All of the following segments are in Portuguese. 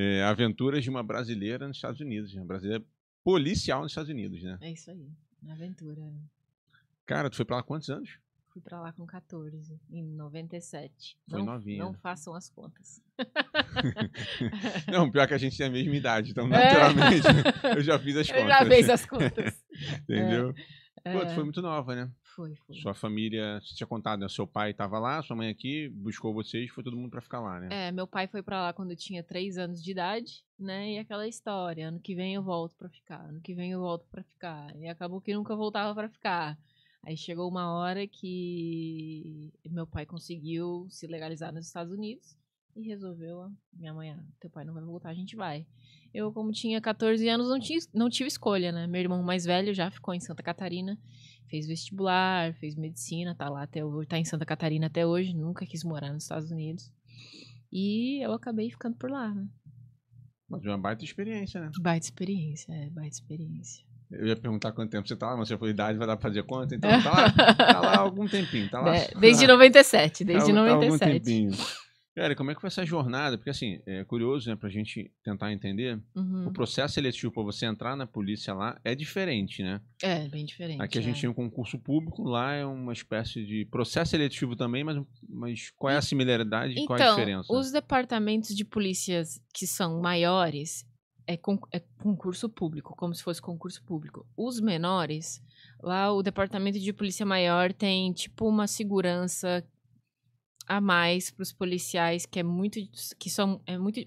É, Aventuras de uma brasileira nos Estados Unidos, uma né, brasileira policial nos Estados Unidos, né? É isso aí, aventura. Cara, tu foi pra lá quantos anos? Fui pra lá com 14, em 97. Foi não, novinha. Não façam as contas. não, pior que a gente tem a mesma idade, então é. naturalmente é. eu já fiz as contas. Eu já fiz as contas. Entendeu? É. Pô, tu é. foi muito nova, né? Foi, foi. Sua família, você tinha contado, né? Seu pai estava lá, sua mãe aqui, buscou vocês, foi todo mundo para ficar lá, né? É, meu pai foi para lá quando eu tinha três anos de idade, né? E aquela história, ano que vem eu volto para ficar, ano que vem eu volto para ficar. E acabou que nunca voltava para ficar. Aí chegou uma hora que meu pai conseguiu se legalizar nos Estados Unidos e resolveu, ah, minha mãe, ah, teu pai não vai voltar, a gente vai. Eu, como tinha 14 anos, não, tinha, não tive escolha, né? Meu irmão mais velho já ficou em Santa Catarina fez vestibular, fez medicina, tá lá até hoje, tá em Santa Catarina até hoje, nunca quis morar nos Estados Unidos. E eu acabei ficando por lá, né? Mas uma baita experiência, né? Baita experiência, é, baita experiência. Eu ia perguntar quanto tempo você tá lá, mas você falou idade, vai dar pra fazer quanto? Então tá lá, tá lá algum tempinho, tá lá. Né, desde 97, desde tá, 97. Tá algum tempinho. Cara, como é que foi essa jornada? Porque, assim, é curioso, né, pra gente tentar entender. Uhum. O processo seletivo pra você entrar na polícia lá é diferente, né? É, bem diferente. Aqui a gente é. tinha um concurso público, lá é uma espécie de processo seletivo também, mas, mas qual é a similaridade e qual é a então, diferença? Os departamentos de polícias que são maiores é, con é concurso público, como se fosse concurso público. Os menores, lá o departamento de polícia maior tem, tipo, uma segurança a mais para os policiais, que é muito. que são. É muito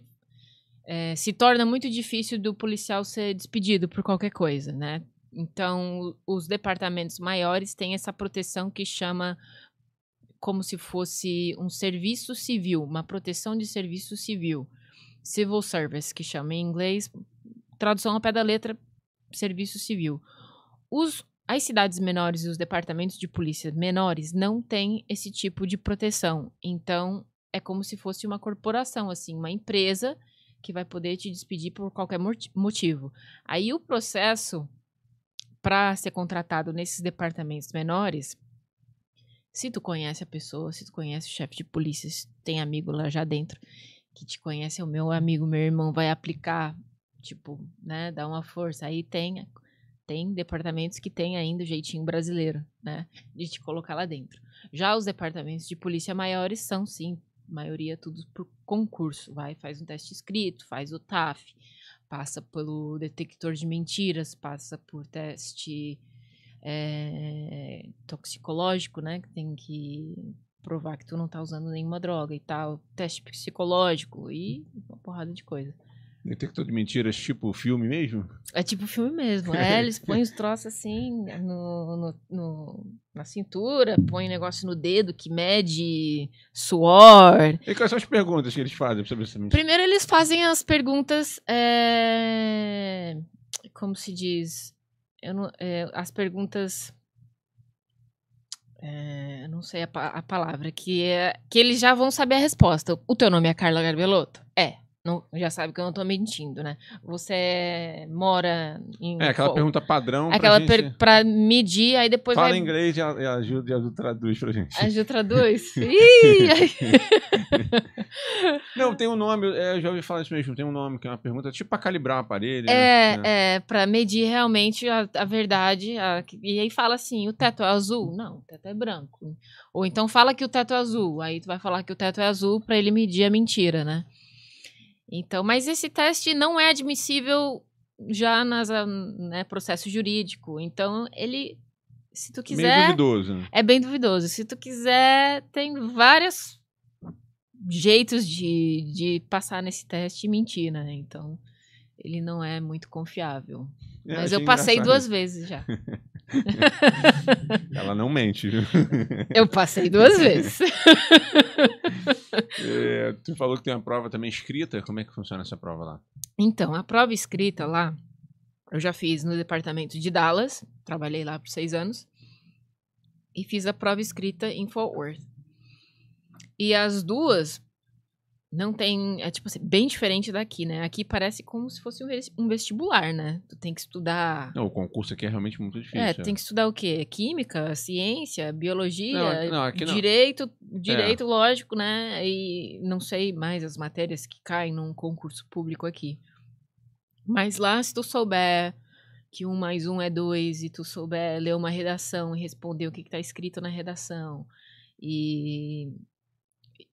é, se torna muito difícil do policial ser despedido por qualquer coisa, né? Então, os departamentos maiores têm essa proteção que chama como se fosse um serviço civil, uma proteção de serviço civil, civil service, que chama em inglês, tradução ao pé da letra, serviço civil. Os as cidades menores e os departamentos de polícia menores não têm esse tipo de proteção. Então, é como se fosse uma corporação, assim, uma empresa que vai poder te despedir por qualquer motivo. Aí o processo para ser contratado nesses departamentos menores, se tu conhece a pessoa, se tu conhece o chefe de polícia, se tu tem amigo lá já dentro que te conhece, é o meu amigo, meu irmão vai aplicar, tipo, né, dá uma força. Aí tem tem departamentos que têm ainda o jeitinho brasileiro, né? De te colocar lá dentro. Já os departamentos de polícia maiores são, sim, maioria tudo por concurso. Vai, faz um teste escrito, faz o TAF, passa pelo detector de mentiras, passa por teste é, toxicológico, né? Que tem que provar que tu não tá usando nenhuma droga e tal. Teste psicológico e uma porrada de coisa. Detector de mentiras, tipo filme mesmo? É tipo filme mesmo. É, eles põem os troços assim no, no, no, na cintura, põem negócio no dedo que mede suor. E quais são as perguntas que eles fazem saber se é mentira? Primeiro, eles fazem as perguntas. É... Como se diz? Eu não, é, as perguntas. É, não sei a, a palavra, que, é, que eles já vão saber a resposta. O teu nome é Carla Garbelotto? É. Não, já sabe que eu não tô mentindo, né? Você mora em. É aquela qual? pergunta padrão. Aquela pra, gente... per... pra, medir, aí depois. Fala vai... inglês e a Ju, traduz pra gente. A Ju traduz? não, tem um nome, eu já ouvi falar isso mesmo, tem um nome que é uma pergunta tipo pra calibrar o aparelho É, né? é, pra medir realmente a, a verdade. A... e aí fala assim: o teto é azul? Não, o teto é branco. Ou então fala que o teto é azul, aí tu vai falar que o teto é azul pra ele medir a mentira, né? Então, mas esse teste não é admissível já nas ah, né, processo jurídico. Então, ele se tu quiser. Bem duvidoso. Né? É bem duvidoso. Se tu quiser, tem vários jeitos de, de passar nesse teste e mentir, né? Então, ele não é muito confiável. É, Mas eu passei engraçado. duas vezes já. Ela não mente, Eu passei duas vezes. É, tu falou que tem uma prova também escrita. Como é que funciona essa prova lá? Então, a prova escrita lá, eu já fiz no departamento de Dallas. Trabalhei lá por seis anos. E fiz a prova escrita em Fort Worth. E as duas não tem. É tipo assim, bem diferente daqui, né? Aqui parece como se fosse um vestibular, né? Tu tem que estudar. Não, o concurso aqui é realmente muito é, difícil. É, é. tem que estudar o quê? Química, ciência, biologia, não, não, direito, não. direito, é. lógico, né? E não sei mais as matérias que caem num concurso público aqui. Mas lá, se tu souber que um mais um é dois, e tu souber ler uma redação e responder o que, está escrito na redação. E,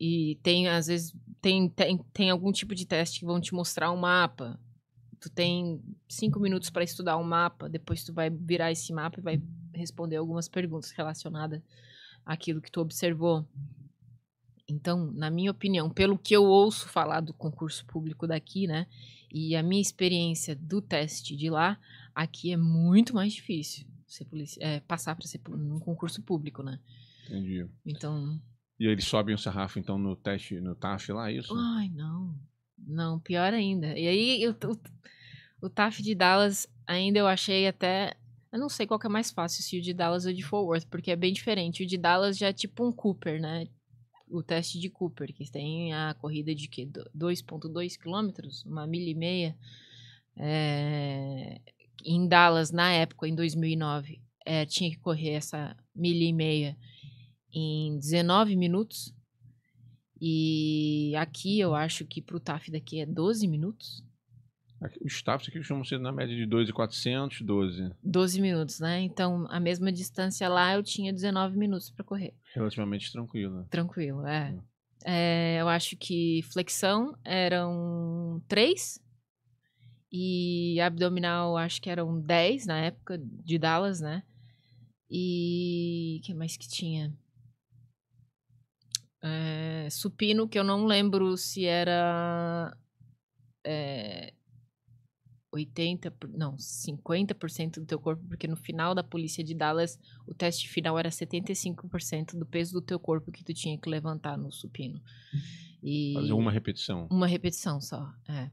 e tem, às vezes, tem, tem, tem algum tipo de teste que vão te mostrar um mapa. Tu tem cinco minutos para estudar um mapa, depois tu vai virar esse mapa e vai responder algumas perguntas relacionadas àquilo que tu observou. Então, na minha opinião, pelo que eu ouço falar do concurso público daqui, né? E a minha experiência do teste de lá, aqui é muito mais difícil ser é, passar para ser num concurso público, né? Entendi. Então. E eles sobem o sarrafo, então, no teste, no TAF lá, é isso? Ai, não. Não, pior ainda. E aí, eu, o, o TAF de Dallas ainda eu achei até. Eu não sei qual que é mais fácil, se o de Dallas ou de Fort Worth, porque é bem diferente. O de Dallas já é tipo um Cooper, né? O teste de Cooper, que tem a corrida de quê? 2,2 quilômetros? Uma milha e meia. É... Em Dallas, na época, em 2009, é, tinha que correr essa milha e meia em 19 minutos. E aqui eu acho que para o TAF daqui é 12 minutos. Os TAFs aqui costumam ser na média de 2,400, 12. 12 minutos, né? Então, a mesma distância lá eu tinha 19 minutos para correr. Relativamente tranquilo. Tranquilo, é. Uhum. é. Eu acho que flexão eram 3 e abdominal acho que eram 10 na época de Dallas, né? E o que mais que tinha? é, supino, que eu não lembro se era é, eh, 80%, não, 50% do teu corpo, porque no final da polícia de Dallas, o teste final era 75% do peso do teu corpo que tu tinha que levantar no supino. Uhum. E Fazer uma repetição. Uma repetição só, é.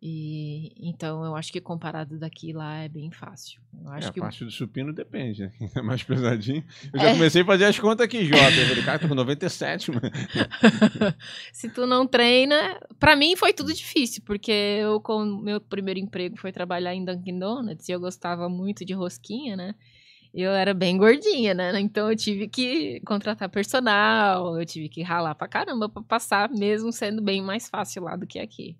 E então eu acho que comparado daqui lá é bem fácil. Eu é, acho é, que a parte do supino depende, né? É mais pesadinho. Eu já é. comecei a fazer as contas aqui, Jota. Eu falei, cara, tô com 97, mano. Se tu não treina, para mim foi tudo difícil, porque eu com meu primeiro emprego foi trabalhar em Dunkin Donuts e eu gostava muito de rosquinha, né? Eu era bem gordinha, né? Então eu tive que contratar personal, eu tive que ralar pra caramba pra passar, mesmo sendo bem mais fácil lá do que aqui.